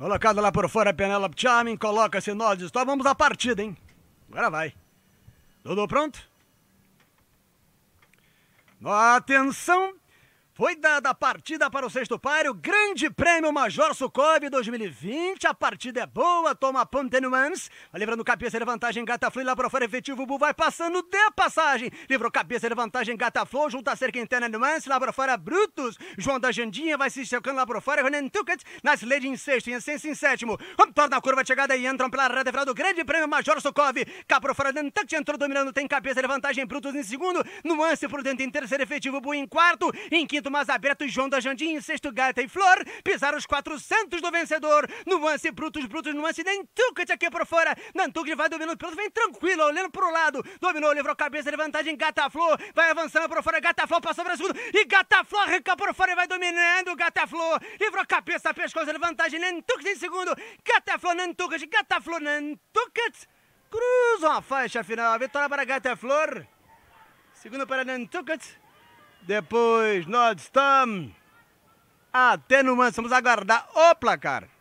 Colocada lá por fora a Penelope Charming, coloca-se nós de Vamos à partida, hein? Agora vai. Tudo pronto? Atenção! Foi dada a partida para o sexto par, o Grande Prêmio Major Sukov 2020. A partida é boa, toma ponte nuance. Livrando cabeça de vantagem, gata flui lá para fora, efetivo, Bubu vai passando, de passagem. Livrou cabeça de vantagem, gata flor, junta a cerca interna nuance, lá para fora, Brutus. João da Jandinha vai se chocando lá para fora, Renan tuket nas leis em sexto, em essência em sétimo. Torna a curva de chegada e entram pela reta final do Grande Prêmio Major Sukov. Cá para fora, Nantucket entrou dominando, tem cabeça de vantagem, Brutus em segundo, nuance por dentro em terceiro, efetivo, Bubu em quarto, em quinto, do Mazabeto e João da Jandim, sexto gata e flor, pisaram os 400 do vencedor. Nuance, brutos brutos nuance, no nem Tucat aqui por fora. Nantuque vai dominando pelo vem tranquilo, olhando pro lado. Dominou, livrou a cabeça, levantagem, gata flor, vai avançando por fora, gata flor passou para segundo, e gata flor arranca por fora e vai dominando, gata flor, livrou a cabeça, pescoço, levantagem, Nantuque em segundo, gata flor, Nantucat, gata flor, Nantucat. Cruzam a faixa final, vitória para Gata Flor, segundo para Nantucket, depois nós estamos até no manso vamos aguardar o placar.